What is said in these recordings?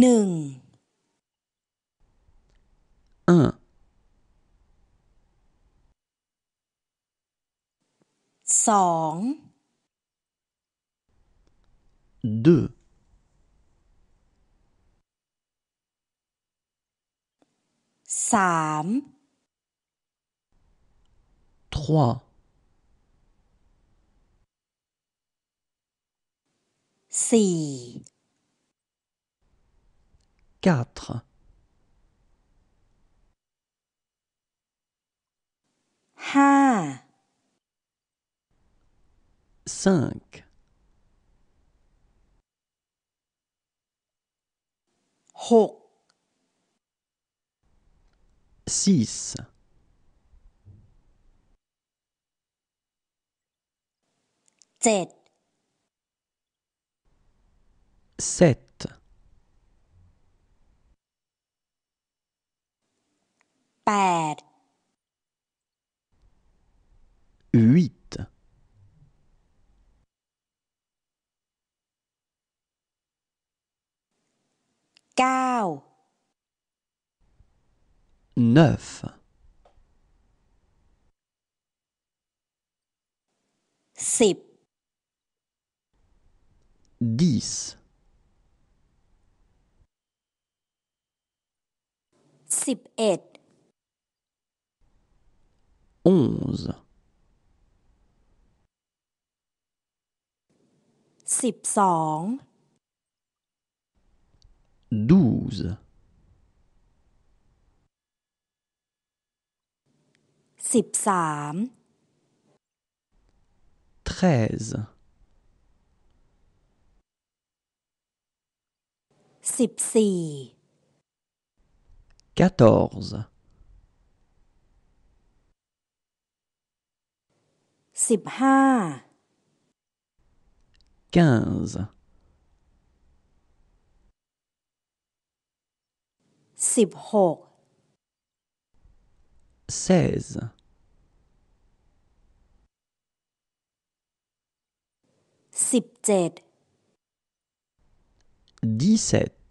หนึ่งเออสองดูสามทรีสี่4 5 hein. Cinq. 7 Six. 8 8 9 9 10 10 11 11. 12. 12. 13. 13. 14. สิบห้า quinze สิบหก seize dix-sept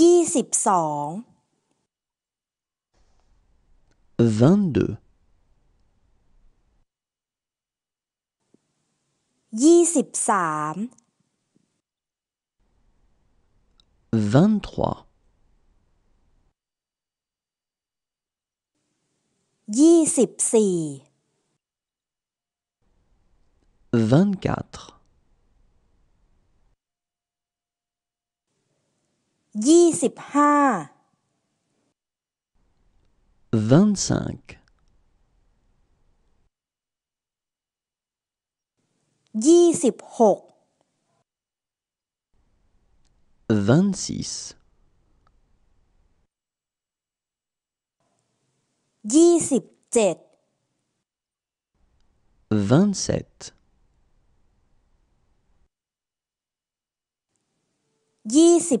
ยี่สิบสอง22 23 23 24 24ยี่สิบห้า vingt-cinq ยี่สิบหก vingt-six ยี่สิบเจ็ด vingt-sept ยี่สิบ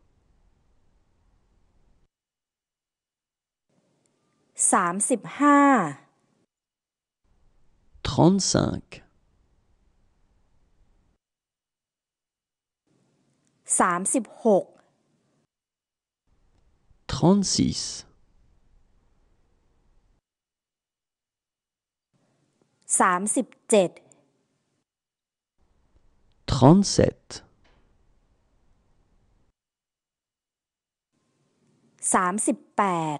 สามสิบห้าสามสิบหกสามสิบเจ็ดสามสิบแปด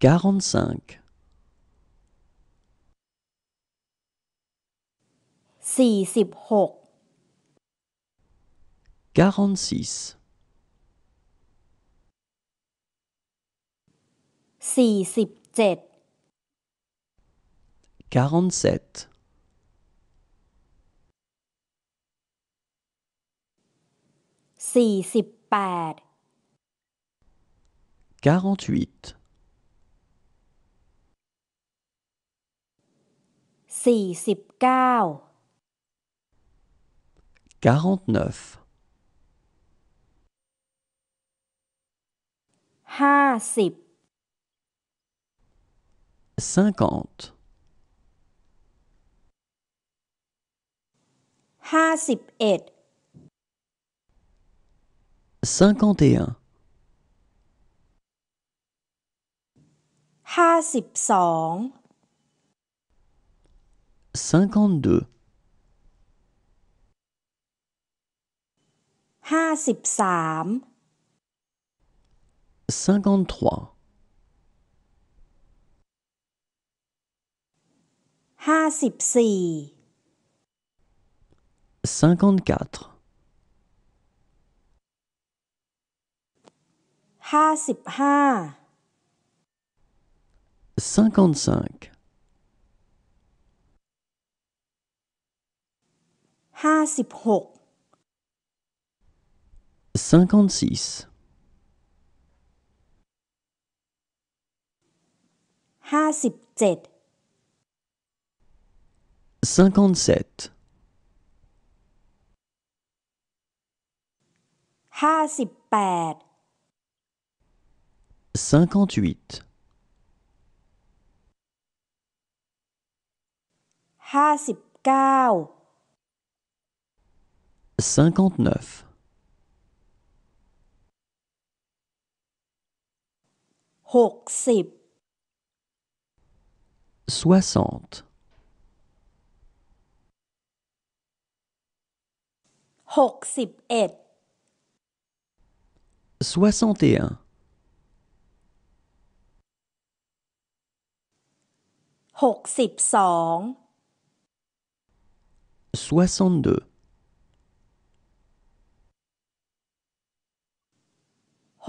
quarante-cinq quarante-six quarante-sept quarante-huit สี่สิบเก้า quarante-neuf ห้าสิบ cinquante ห้าสิบเอ็ด cinquante et un ห้าสิบสอง cinquante-deux. cinquante-trois. cinquante-quatre. cinquante-cinq ห้าสิบหกห้าสิบเจ็ดห้าสิบแปดห้าสิบเก้า cinquante-neuf. soixante. Soixante et un. Soixante-deux.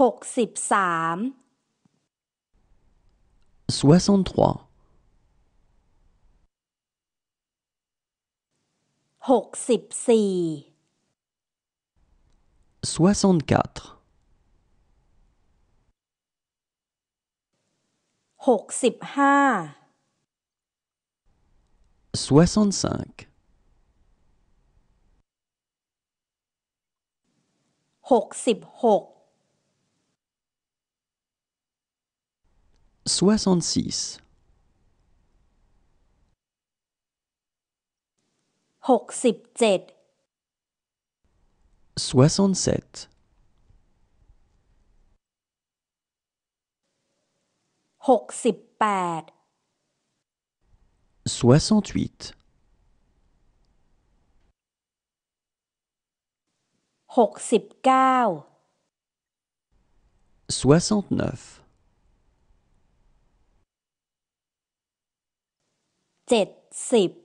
63 64 65 65 66 soixante-six Ted soixante-sept soixante-huit soixante-neuf 70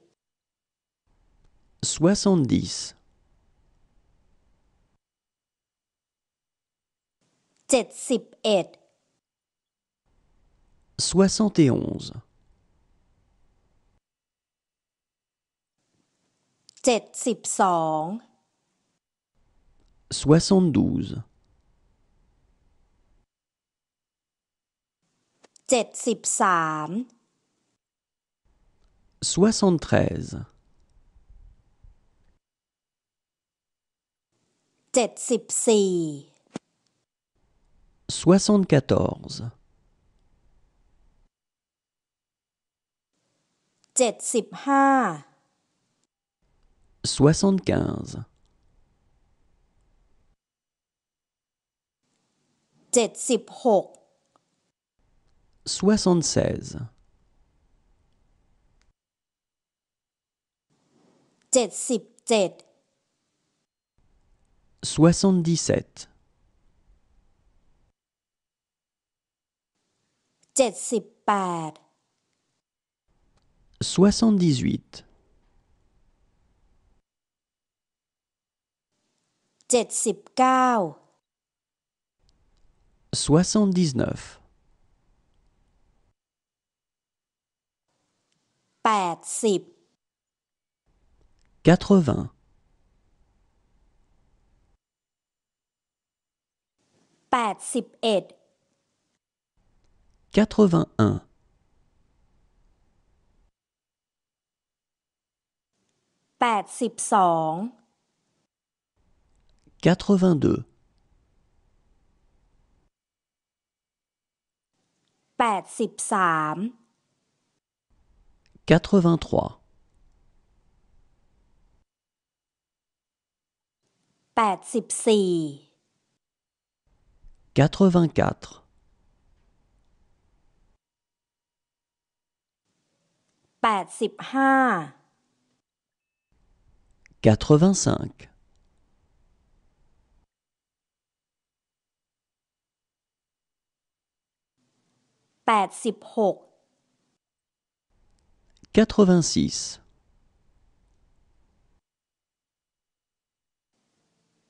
soixante-dix soixante et onze soixante-douze 73 74 75 76 soixante-dix-sept soixante-dix-huit soixante-dix-neuf 80 81 82 82 83 83 Quatre-vingt-quatre. 84 vingt 85 Quatre-vingt-six.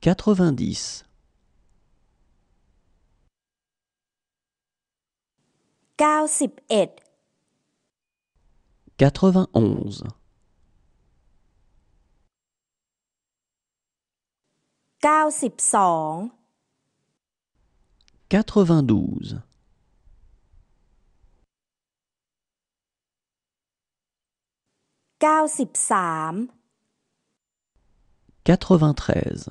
quatre-vingt-dix. Quatre-vingt-onze. Quatre-vingt-douze. Quatre-vingt-treize.